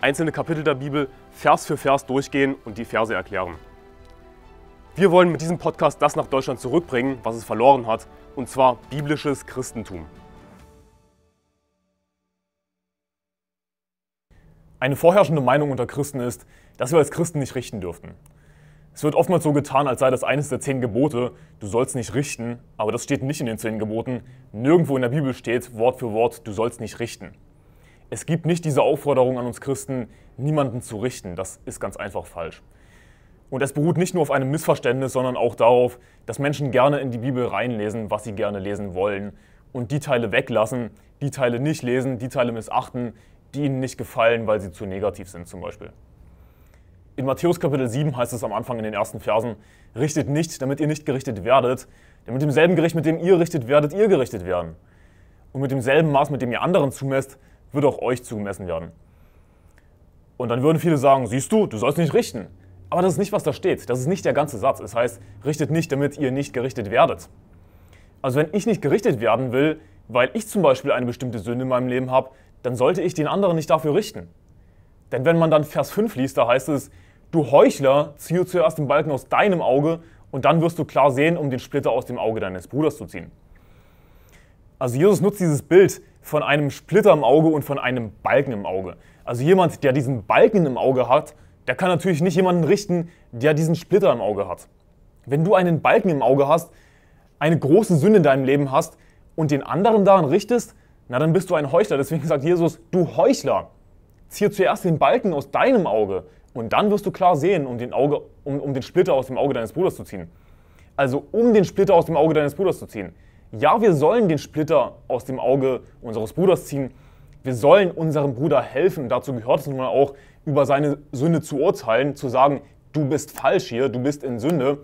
einzelne Kapitel der Bibel Vers für Vers durchgehen und die Verse erklären. Wir wollen mit diesem Podcast das nach Deutschland zurückbringen, was es verloren hat, und zwar biblisches Christentum. Eine vorherrschende Meinung unter Christen ist, dass wir als Christen nicht richten dürften. Es wird oftmals so getan, als sei das eines der zehn Gebote, du sollst nicht richten, aber das steht nicht in den zehn Geboten. Nirgendwo in der Bibel steht Wort für Wort, du sollst nicht richten. Es gibt nicht diese Aufforderung an uns Christen, niemanden zu richten. Das ist ganz einfach falsch. Und es beruht nicht nur auf einem Missverständnis, sondern auch darauf, dass Menschen gerne in die Bibel reinlesen, was sie gerne lesen wollen und die Teile weglassen, die Teile nicht lesen, die Teile missachten, die ihnen nicht gefallen, weil sie zu negativ sind zum Beispiel. In Matthäus Kapitel 7 heißt es am Anfang in den ersten Versen, richtet nicht, damit ihr nicht gerichtet werdet, denn mit demselben Gericht, mit dem ihr richtet werdet, ihr gerichtet werden. Und mit demselben Maß, mit dem ihr anderen zumesst, wird auch euch zugemessen werden. Und dann würden viele sagen, siehst du, du sollst nicht richten. Aber das ist nicht, was da steht. Das ist nicht der ganze Satz. Es heißt, richtet nicht, damit ihr nicht gerichtet werdet. Also wenn ich nicht gerichtet werden will, weil ich zum Beispiel eine bestimmte Sünde in meinem Leben habe, dann sollte ich den anderen nicht dafür richten. Denn wenn man dann Vers 5 liest, da heißt es, du Heuchler, ziehe zuerst den Balken aus deinem Auge und dann wirst du klar sehen, um den Splitter aus dem Auge deines Bruders zu ziehen. Also Jesus nutzt dieses Bild, von einem Splitter im Auge und von einem Balken im Auge. Also jemand, der diesen Balken im Auge hat, der kann natürlich nicht jemanden richten, der diesen Splitter im Auge hat. Wenn du einen Balken im Auge hast, eine große Sünde in deinem Leben hast und den anderen daran richtest, na dann bist du ein Heuchler. Deswegen sagt Jesus, du Heuchler, ziehe zuerst den Balken aus deinem Auge und dann wirst du klar sehen, um den, Auge, um, um den Splitter aus dem Auge deines Bruders zu ziehen. Also um den Splitter aus dem Auge deines Bruders zu ziehen. Ja, wir sollen den Splitter aus dem Auge unseres Bruders ziehen. Wir sollen unserem Bruder helfen. Dazu gehört es nun mal auch, über seine Sünde zu urteilen, zu sagen, du bist falsch hier, du bist in Sünde.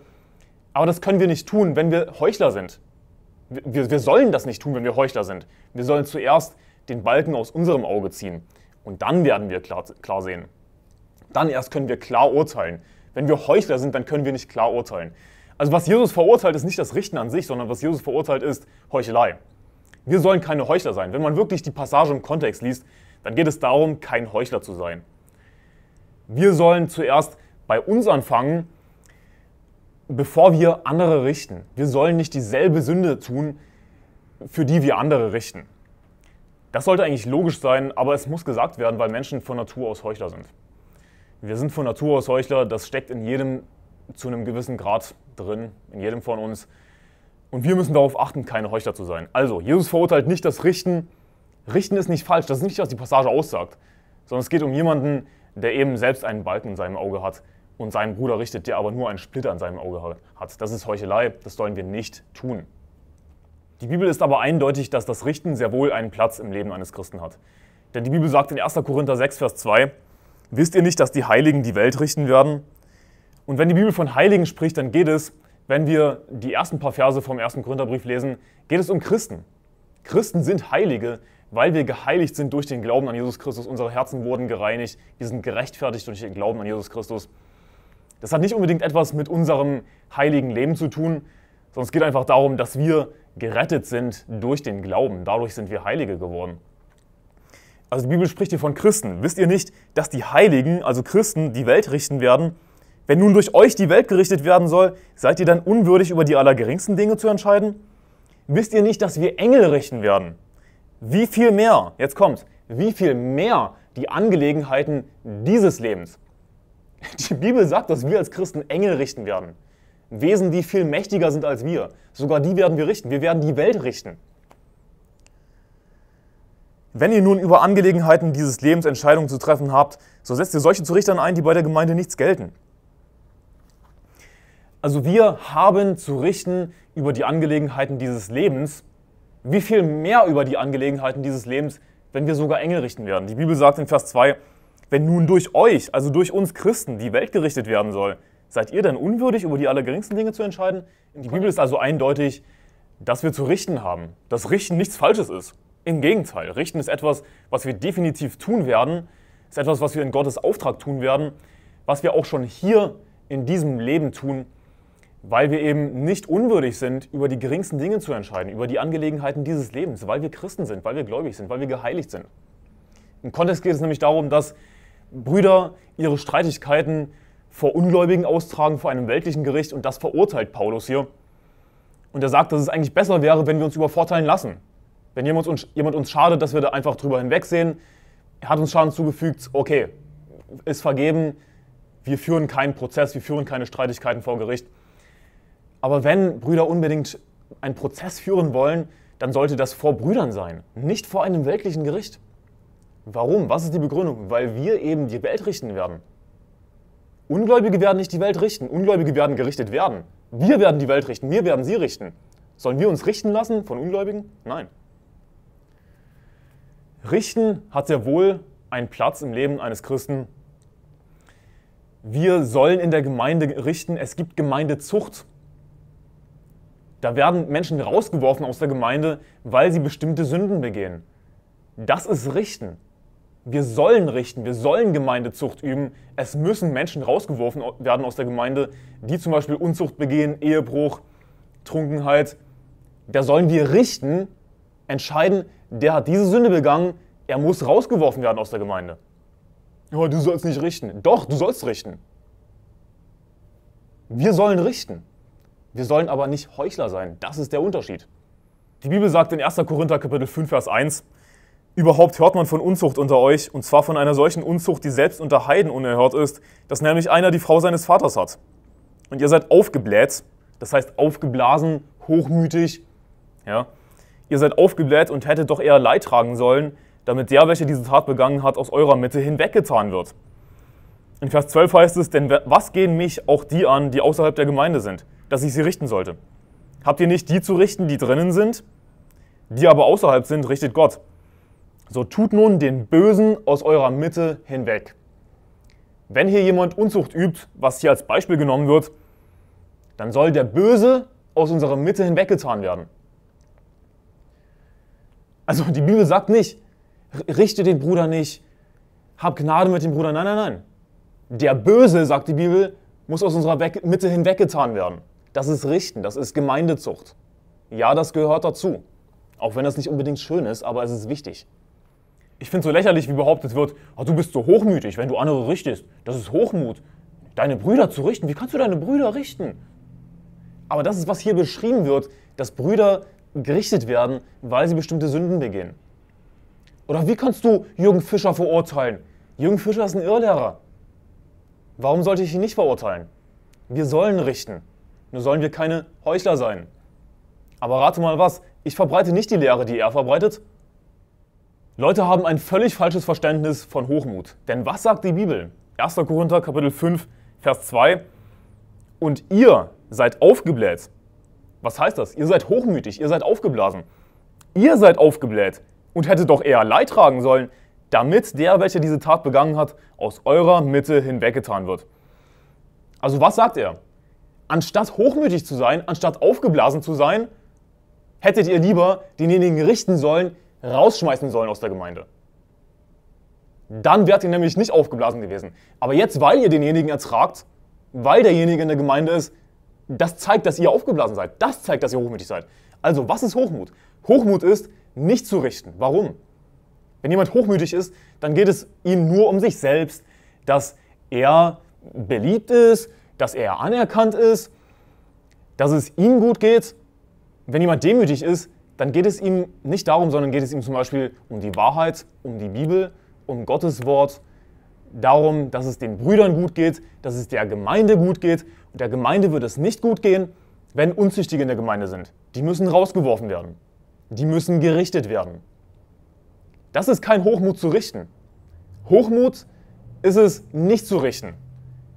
Aber das können wir nicht tun, wenn wir Heuchler sind. Wir, wir sollen das nicht tun, wenn wir Heuchler sind. Wir sollen zuerst den Balken aus unserem Auge ziehen. Und dann werden wir klar, klar sehen. Dann erst können wir klar urteilen. Wenn wir Heuchler sind, dann können wir nicht klar urteilen. Also was Jesus verurteilt, ist nicht das Richten an sich, sondern was Jesus verurteilt, ist Heuchelei. Wir sollen keine Heuchler sein. Wenn man wirklich die Passage im Kontext liest, dann geht es darum, kein Heuchler zu sein. Wir sollen zuerst bei uns anfangen, bevor wir andere richten. Wir sollen nicht dieselbe Sünde tun, für die wir andere richten. Das sollte eigentlich logisch sein, aber es muss gesagt werden, weil Menschen von Natur aus Heuchler sind. Wir sind von Natur aus Heuchler, das steckt in jedem zu einem gewissen Grad drin, in jedem von uns. Und wir müssen darauf achten, keine Heuchler zu sein. Also, Jesus verurteilt nicht das Richten. Richten ist nicht falsch, das ist nicht, was die Passage aussagt, sondern es geht um jemanden, der eben selbst einen Balken in seinem Auge hat und seinen Bruder richtet, der aber nur einen Splitter in seinem Auge hat. Das ist Heuchelei, das sollen wir nicht tun. Die Bibel ist aber eindeutig, dass das Richten sehr wohl einen Platz im Leben eines Christen hat. Denn die Bibel sagt in 1. Korinther 6, Vers 2, Wisst ihr nicht, dass die Heiligen die Welt richten werden? Und wenn die Bibel von Heiligen spricht, dann geht es, wenn wir die ersten paar Verse vom ersten Korintherbrief lesen, geht es um Christen. Christen sind Heilige, weil wir geheiligt sind durch den Glauben an Jesus Christus. Unsere Herzen wurden gereinigt. Wir sind gerechtfertigt durch den Glauben an Jesus Christus. Das hat nicht unbedingt etwas mit unserem heiligen Leben zu tun, sondern es geht einfach darum, dass wir gerettet sind durch den Glauben. Dadurch sind wir Heilige geworden. Also die Bibel spricht hier von Christen. Wisst ihr nicht, dass die Heiligen, also Christen, die Welt richten werden? Wenn nun durch euch die Welt gerichtet werden soll, seid ihr dann unwürdig, über die allergeringsten Dinge zu entscheiden? Wisst ihr nicht, dass wir Engel richten werden? Wie viel mehr, jetzt kommt, wie viel mehr die Angelegenheiten dieses Lebens? Die Bibel sagt, dass wir als Christen Engel richten werden. Wesen, die viel mächtiger sind als wir. Sogar die werden wir richten. Wir werden die Welt richten. Wenn ihr nun über Angelegenheiten dieses Lebens Entscheidungen zu treffen habt, so setzt ihr solche zu Richtern ein, die bei der Gemeinde nichts gelten. Also wir haben zu richten über die Angelegenheiten dieses Lebens. Wie viel mehr über die Angelegenheiten dieses Lebens, wenn wir sogar Engel richten werden? Die Bibel sagt in Vers 2, wenn nun durch euch, also durch uns Christen, die Welt gerichtet werden soll, seid ihr denn unwürdig, über die allergeringsten Dinge zu entscheiden? Die Bibel ist also eindeutig, dass wir zu richten haben, dass Richten nichts Falsches ist. Im Gegenteil, Richten ist etwas, was wir definitiv tun werden, ist etwas, was wir in Gottes Auftrag tun werden, was wir auch schon hier in diesem Leben tun weil wir eben nicht unwürdig sind, über die geringsten Dinge zu entscheiden, über die Angelegenheiten dieses Lebens, weil wir Christen sind, weil wir gläubig sind, weil wir geheiligt sind. Im Kontext geht es nämlich darum, dass Brüder ihre Streitigkeiten vor Ungläubigen austragen, vor einem weltlichen Gericht und das verurteilt Paulus hier. Und er sagt, dass es eigentlich besser wäre, wenn wir uns übervorteilen lassen. Wenn jemand uns, jemand uns schadet, dass wir da einfach drüber hinwegsehen, er hat uns Schaden zugefügt, okay, ist vergeben, wir führen keinen Prozess, wir führen keine Streitigkeiten vor Gericht. Aber wenn Brüder unbedingt einen Prozess führen wollen, dann sollte das vor Brüdern sein, nicht vor einem weltlichen Gericht. Warum? Was ist die Begründung? Weil wir eben die Welt richten werden. Ungläubige werden nicht die Welt richten, Ungläubige werden gerichtet werden. Wir werden die Welt richten, wir werden sie richten. Sollen wir uns richten lassen von Ungläubigen? Nein. Richten hat sehr wohl einen Platz im Leben eines Christen. Wir sollen in der Gemeinde richten. Es gibt Gemeindezucht. Da werden Menschen rausgeworfen aus der Gemeinde, weil sie bestimmte Sünden begehen. Das ist Richten. Wir sollen richten, wir sollen Gemeindezucht üben. Es müssen Menschen rausgeworfen werden aus der Gemeinde, die zum Beispiel Unzucht begehen, Ehebruch, Trunkenheit. Da sollen wir richten, entscheiden, der hat diese Sünde begangen, er muss rausgeworfen werden aus der Gemeinde. Oh, du sollst nicht richten. Doch, du sollst richten. Wir sollen richten. Wir sollen aber nicht Heuchler sein. Das ist der Unterschied. Die Bibel sagt in 1. Korinther Kapitel 5 Vers 1: Überhaupt hört man von Unzucht unter euch, und zwar von einer solchen Unzucht, die selbst unter Heiden unerhört ist, dass nämlich einer die Frau seines Vaters hat. Und ihr seid aufgebläht, das heißt aufgeblasen, hochmütig. Ja? Ihr seid aufgebläht und hättet doch eher Leid tragen sollen, damit der, welcher diese Tat begangen hat, aus eurer Mitte hinweggetan wird. In Vers 12 heißt es, denn was gehen mich auch die an, die außerhalb der Gemeinde sind, dass ich sie richten sollte? Habt ihr nicht die zu richten, die drinnen sind? Die aber außerhalb sind, richtet Gott. So tut nun den Bösen aus eurer Mitte hinweg. Wenn hier jemand Unzucht übt, was hier als Beispiel genommen wird, dann soll der Böse aus unserer Mitte hinweggetan werden. Also die Bibel sagt nicht, richte den Bruder nicht, hab Gnade mit dem Bruder, nein, nein, nein. Der Böse, sagt die Bibel, muss aus unserer Mitte hinweggetan werden. Das ist Richten, das ist Gemeindezucht. Ja, das gehört dazu. Auch wenn das nicht unbedingt schön ist, aber es ist wichtig. Ich finde es so lächerlich, wie behauptet wird, oh, du bist so hochmütig, wenn du andere richtest. Das ist Hochmut. Deine Brüder zu richten, wie kannst du deine Brüder richten? Aber das ist, was hier beschrieben wird, dass Brüder gerichtet werden, weil sie bestimmte Sünden begehen. Oder wie kannst du Jürgen Fischer verurteilen? Jürgen Fischer ist ein Irrlehrer. Warum sollte ich ihn nicht verurteilen? Wir sollen richten. Nur sollen wir keine Heuchler sein. Aber rate mal was, ich verbreite nicht die Lehre, die er verbreitet. Leute haben ein völlig falsches Verständnis von Hochmut. Denn was sagt die Bibel? 1. Korinther Kapitel 5, Vers 2. Und ihr seid aufgebläht. Was heißt das? Ihr seid hochmütig, ihr seid aufgeblasen. Ihr seid aufgebläht und hättet doch eher Leid tragen sollen, damit der, welcher diese Tat begangen hat, aus eurer Mitte hinweggetan wird. Also was sagt er? Anstatt hochmütig zu sein, anstatt aufgeblasen zu sein, hättet ihr lieber denjenigen richten sollen, rausschmeißen sollen aus der Gemeinde. Dann wärt ihr nämlich nicht aufgeblasen gewesen. Aber jetzt, weil ihr denjenigen ertragt, weil derjenige in der Gemeinde ist, das zeigt, dass ihr aufgeblasen seid. Das zeigt, dass ihr hochmütig seid. Also, was ist Hochmut? Hochmut ist, nicht zu richten. Warum? Wenn jemand hochmütig ist, dann geht es ihm nur um sich selbst, dass er beliebt ist, dass er anerkannt ist, dass es ihm gut geht. Wenn jemand demütig ist, dann geht es ihm nicht darum, sondern geht es ihm zum Beispiel um die Wahrheit, um die Bibel, um Gottes Wort, darum, dass es den Brüdern gut geht, dass es der Gemeinde gut geht. Und der Gemeinde wird es nicht gut gehen, wenn Unzüchtige in der Gemeinde sind. Die müssen rausgeworfen werden. Die müssen gerichtet werden. Das ist kein Hochmut zu richten. Hochmut ist es nicht zu richten,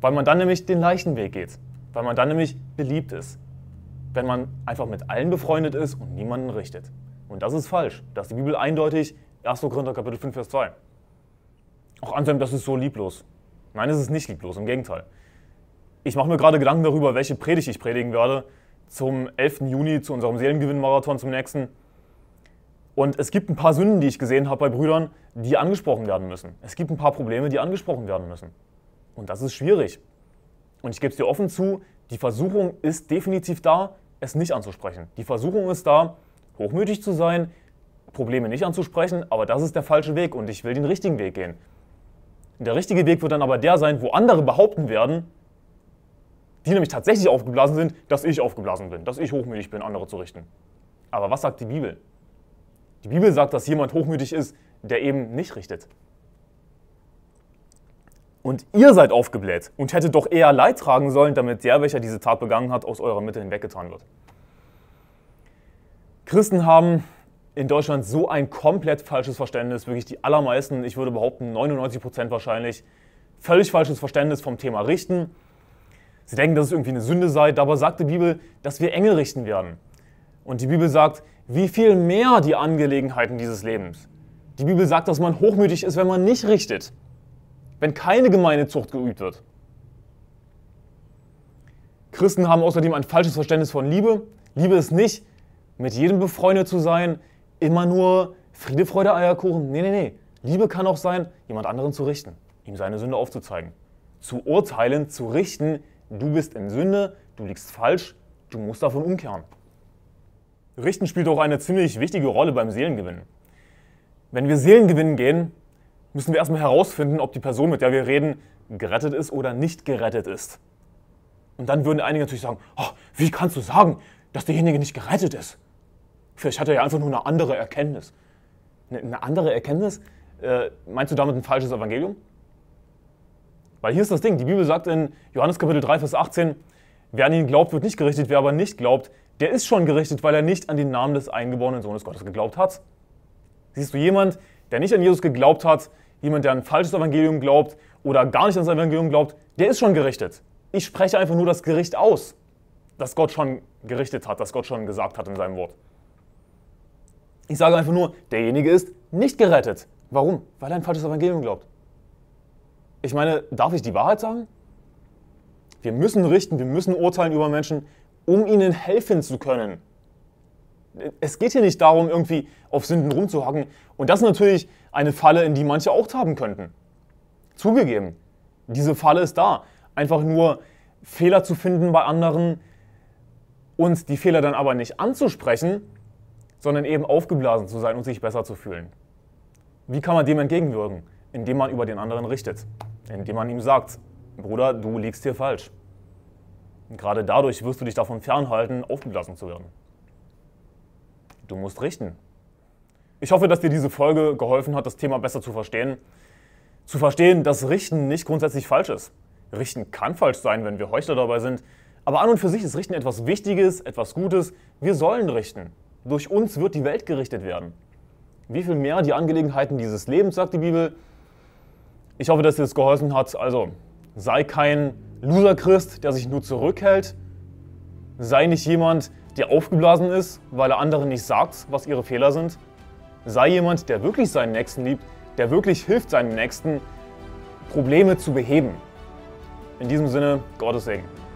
weil man dann nämlich den leichten Weg geht, weil man dann nämlich beliebt ist, wenn man einfach mit allen befreundet ist und niemanden richtet. Und das ist falsch. Das ist die Bibel eindeutig, 1. Korinther Kapitel 5, Vers 2. Auch Anselm, das ist so lieblos. Nein, es ist nicht lieblos, im Gegenteil. Ich mache mir gerade Gedanken darüber, welche Predigt ich predigen werde zum 11. Juni, zu unserem Seelengewinnmarathon, zum nächsten. Und es gibt ein paar Sünden, die ich gesehen habe bei Brüdern, die angesprochen werden müssen. Es gibt ein paar Probleme, die angesprochen werden müssen. Und das ist schwierig. Und ich gebe es dir offen zu, die Versuchung ist definitiv da, es nicht anzusprechen. Die Versuchung ist da, hochmütig zu sein, Probleme nicht anzusprechen, aber das ist der falsche Weg und ich will den richtigen Weg gehen. Der richtige Weg wird dann aber der sein, wo andere behaupten werden, die nämlich tatsächlich aufgeblasen sind, dass ich aufgeblasen bin, dass ich hochmütig bin, andere zu richten. Aber was sagt die Bibel? Die Bibel sagt, dass jemand hochmütig ist, der eben nicht richtet. Und ihr seid aufgebläht und hättet doch eher Leid tragen sollen, damit der, welcher diese Tat begangen hat, aus eurer Mitte hinweggetan wird. Christen haben in Deutschland so ein komplett falsches Verständnis, wirklich die allermeisten, ich würde behaupten 99 wahrscheinlich, völlig falsches Verständnis vom Thema Richten. Sie denken, dass es irgendwie eine Sünde sei, dabei sagt die Bibel, dass wir Engel richten werden. Und die Bibel sagt, wie viel mehr die Angelegenheiten dieses Lebens. Die Bibel sagt, dass man hochmütig ist, wenn man nicht richtet, wenn keine gemeine Zucht geübt wird. Christen haben außerdem ein falsches Verständnis von Liebe. Liebe ist nicht, mit jedem befreundet zu sein, immer nur Friede, Freude, Eierkuchen. Nee, nee, nee. Liebe kann auch sein, jemand anderen zu richten, ihm seine Sünde aufzuzeigen, zu urteilen, zu richten. Du bist in Sünde, du liegst falsch, du musst davon umkehren. Richten spielt auch eine ziemlich wichtige Rolle beim Seelengewinnen. Wenn wir Seelengewinnen gehen, müssen wir erstmal herausfinden, ob die Person, mit der wir reden, gerettet ist oder nicht gerettet ist. Und dann würden einige natürlich sagen, oh, wie kannst du sagen, dass derjenige nicht gerettet ist? Vielleicht hat er ja einfach nur eine andere Erkenntnis. Eine, andere Erkenntnis? Äh, meinst du damit ein falsches Evangelium? Weil hier ist das Ding, die Bibel sagt in Johannes Kapitel 3, Vers 18, wer an ihn glaubt, wird nicht gerichtet, wer aber nicht glaubt, der ist schon gerichtet, weil er nicht an den Namen des eingeborenen Sohnes Gottes geglaubt hat. Siehst du, jemand, der nicht an Jesus geglaubt hat, jemand, der an ein falsches Evangelium glaubt oder gar nicht an das Evangelium glaubt, der ist schon gerichtet. Ich spreche einfach nur das Gericht aus, das Gott schon gerichtet hat, das Gott schon gesagt hat in seinem Wort. Ich sage einfach nur, derjenige ist nicht gerettet. Warum? Weil er ein falsches Evangelium glaubt. Ich meine, darf ich die Wahrheit sagen? Wir müssen richten, wir müssen urteilen über Menschen, um ihnen helfen zu können. Es geht hier nicht darum, irgendwie auf Sünden rumzuhacken. Und das ist natürlich eine Falle, in die manche auch tappen könnten. Zugegeben, diese Falle ist da. Einfach nur Fehler zu finden bei anderen, und die Fehler dann aber nicht anzusprechen, sondern eben aufgeblasen zu sein und sich besser zu fühlen. Wie kann man dem entgegenwirken? Indem man über den anderen richtet, indem man ihm sagt, Bruder, du liegst hier falsch. Gerade dadurch wirst du dich davon fernhalten, aufgelassen zu werden. Du musst richten. Ich hoffe, dass dir diese Folge geholfen hat, das Thema besser zu verstehen. Zu verstehen, dass Richten nicht grundsätzlich falsch ist. Richten kann falsch sein, wenn wir Heuchler dabei sind. Aber an und für sich ist Richten etwas Wichtiges, etwas Gutes. Wir sollen richten. Durch uns wird die Welt gerichtet werden. Wie viel mehr die Angelegenheiten dieses Lebens, sagt die Bibel. Ich hoffe, dass dir das geholfen hat. Also sei kein Loser-Christ, der sich nur zurückhält. Sei nicht jemand, der aufgeblasen ist, weil er anderen nicht sagt, was ihre Fehler sind. Sei jemand, der wirklich seinen Nächsten liebt, der wirklich hilft seinem Nächsten, Probleme zu beheben. In diesem Sinne, Gottes Segen.